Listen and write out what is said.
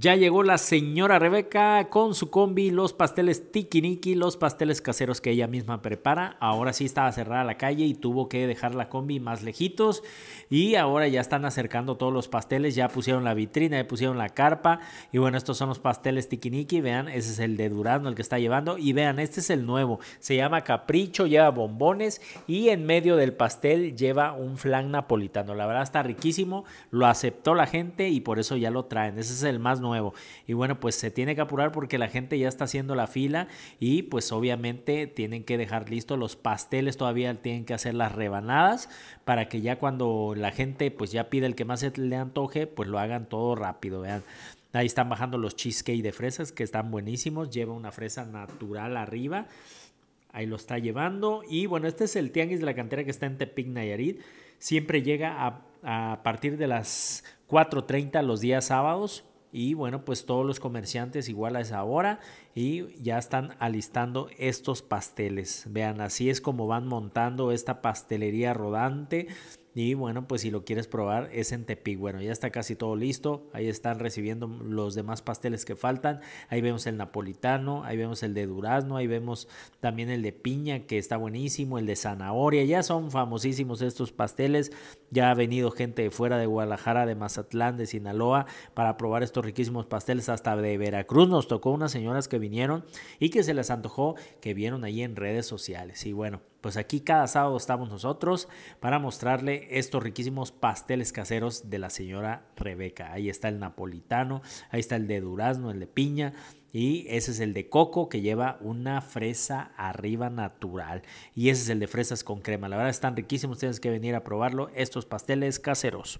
Ya llegó la señora Rebeca con su combi, los pasteles tikiniki, los pasteles caseros que ella misma prepara. Ahora sí estaba cerrada la calle y tuvo que dejar la combi más lejitos. Y ahora ya están acercando todos los pasteles. Ya pusieron la vitrina, ya pusieron la carpa. Y bueno, estos son los pasteles tikiniki. Vean, ese es el de Durazno, el que está llevando. Y vean, este es el nuevo. Se llama Capricho, lleva bombones. Y en medio del pastel lleva un flan napolitano. La verdad está riquísimo. Lo aceptó la gente y por eso ya lo traen. Ese es el más nuevo y bueno, pues se tiene que apurar porque la gente ya está haciendo la fila y pues obviamente tienen que dejar listos los pasteles, todavía tienen que hacer las rebanadas para que ya cuando la gente pues ya pida el que más le antoje, pues lo hagan todo rápido, vean. Ahí están bajando los cheesecake de fresas que están buenísimos. Lleva una fresa natural arriba. Ahí lo está llevando. Y bueno, este es el tianguis de la cantera que está en Tepic Nayarit. Siempre llega a, a partir de las 4.30 los días sábados. Y bueno, pues todos los comerciantes igual a esa hora y ya están alistando estos pasteles. Vean, así es como van montando esta pastelería rodante y bueno, pues si lo quieres probar es en Tepic. Bueno, ya está casi todo listo. Ahí están recibiendo los demás pasteles que faltan. Ahí vemos el napolitano, ahí vemos el de durazno, ahí vemos también el de piña que está buenísimo, el de zanahoria. Ya son famosísimos estos pasteles. Ya ha venido gente de fuera de Guadalajara, de Mazatlán, de Sinaloa para probar estos riquísimos pasteles. Hasta de Veracruz nos tocó unas señoras que vinieron y que se les antojó, que vieron ahí en redes sociales. Y bueno, pues aquí cada sábado estamos nosotros para mostrarle estos riquísimos pasteles caseros de la señora Rebeca. Ahí está el napolitano, ahí está el de durazno, el de piña. Y ese es el de coco que lleva una fresa arriba natural. Y ese es el de fresas con crema. La verdad están riquísimos. Tienes que venir a probarlo. Estos pasteles caseros.